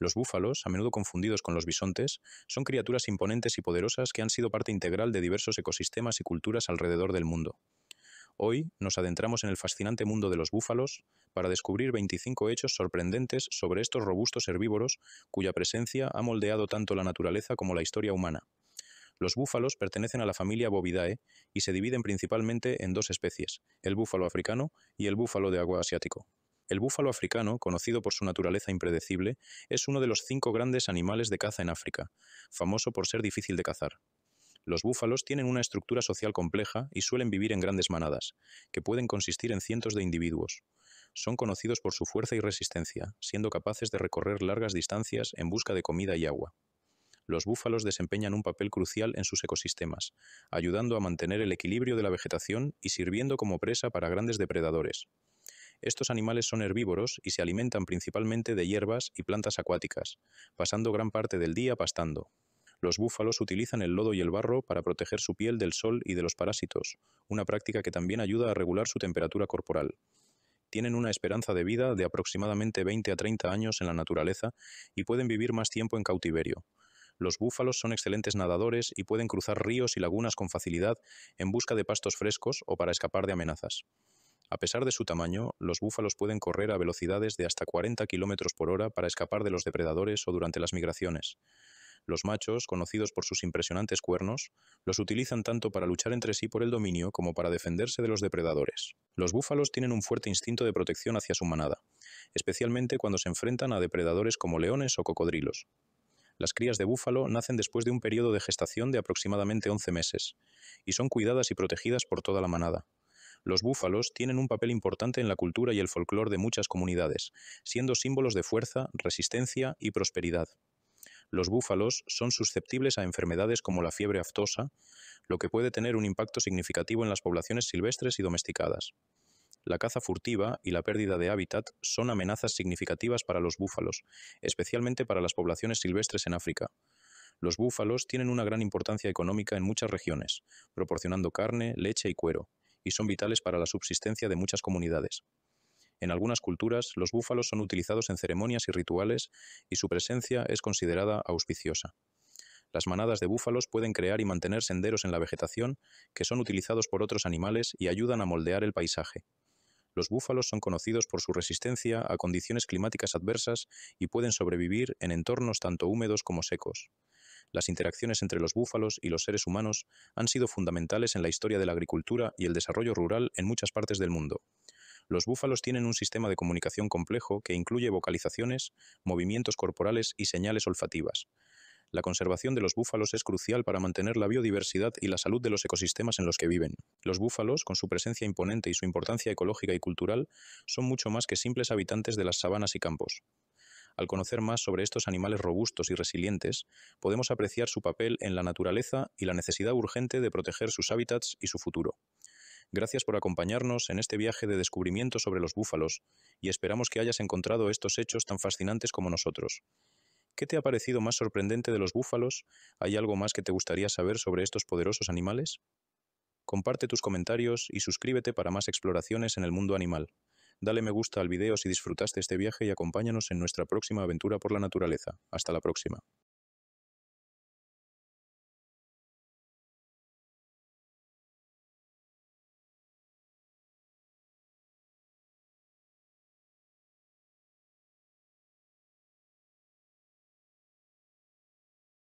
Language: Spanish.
Los búfalos, a menudo confundidos con los bisontes, son criaturas imponentes y poderosas que han sido parte integral de diversos ecosistemas y culturas alrededor del mundo. Hoy nos adentramos en el fascinante mundo de los búfalos para descubrir 25 hechos sorprendentes sobre estos robustos herbívoros cuya presencia ha moldeado tanto la naturaleza como la historia humana. Los búfalos pertenecen a la familia Bovidae y se dividen principalmente en dos especies, el búfalo africano y el búfalo de agua asiático. El búfalo africano, conocido por su naturaleza impredecible, es uno de los cinco grandes animales de caza en África, famoso por ser difícil de cazar. Los búfalos tienen una estructura social compleja y suelen vivir en grandes manadas, que pueden consistir en cientos de individuos. Son conocidos por su fuerza y resistencia, siendo capaces de recorrer largas distancias en busca de comida y agua. Los búfalos desempeñan un papel crucial en sus ecosistemas, ayudando a mantener el equilibrio de la vegetación y sirviendo como presa para grandes depredadores. Estos animales son herbívoros y se alimentan principalmente de hierbas y plantas acuáticas, pasando gran parte del día pastando. Los búfalos utilizan el lodo y el barro para proteger su piel del sol y de los parásitos, una práctica que también ayuda a regular su temperatura corporal. Tienen una esperanza de vida de aproximadamente 20 a 30 años en la naturaleza y pueden vivir más tiempo en cautiverio. Los búfalos son excelentes nadadores y pueden cruzar ríos y lagunas con facilidad en busca de pastos frescos o para escapar de amenazas. A pesar de su tamaño, los búfalos pueden correr a velocidades de hasta 40 km por hora para escapar de los depredadores o durante las migraciones. Los machos, conocidos por sus impresionantes cuernos, los utilizan tanto para luchar entre sí por el dominio como para defenderse de los depredadores. Los búfalos tienen un fuerte instinto de protección hacia su manada, especialmente cuando se enfrentan a depredadores como leones o cocodrilos. Las crías de búfalo nacen después de un periodo de gestación de aproximadamente 11 meses, y son cuidadas y protegidas por toda la manada. Los búfalos tienen un papel importante en la cultura y el folclore de muchas comunidades, siendo símbolos de fuerza, resistencia y prosperidad. Los búfalos son susceptibles a enfermedades como la fiebre aftosa, lo que puede tener un impacto significativo en las poblaciones silvestres y domesticadas. La caza furtiva y la pérdida de hábitat son amenazas significativas para los búfalos, especialmente para las poblaciones silvestres en África. Los búfalos tienen una gran importancia económica en muchas regiones, proporcionando carne, leche y cuero y son vitales para la subsistencia de muchas comunidades. En algunas culturas, los búfalos son utilizados en ceremonias y rituales y su presencia es considerada auspiciosa. Las manadas de búfalos pueden crear y mantener senderos en la vegetación que son utilizados por otros animales y ayudan a moldear el paisaje. Los búfalos son conocidos por su resistencia a condiciones climáticas adversas y pueden sobrevivir en entornos tanto húmedos como secos las interacciones entre los búfalos y los seres humanos han sido fundamentales en la historia de la agricultura y el desarrollo rural en muchas partes del mundo. Los búfalos tienen un sistema de comunicación complejo que incluye vocalizaciones, movimientos corporales y señales olfativas. La conservación de los búfalos es crucial para mantener la biodiversidad y la salud de los ecosistemas en los que viven. Los búfalos, con su presencia imponente y su importancia ecológica y cultural, son mucho más que simples habitantes de las sabanas y campos. Al conocer más sobre estos animales robustos y resilientes, podemos apreciar su papel en la naturaleza y la necesidad urgente de proteger sus hábitats y su futuro. Gracias por acompañarnos en este viaje de descubrimiento sobre los búfalos y esperamos que hayas encontrado estos hechos tan fascinantes como nosotros. ¿Qué te ha parecido más sorprendente de los búfalos? ¿Hay algo más que te gustaría saber sobre estos poderosos animales? Comparte tus comentarios y suscríbete para más exploraciones en el mundo animal. Dale me gusta al video si disfrutaste este viaje y acompáñanos en nuestra próxima aventura por la naturaleza. Hasta la próxima.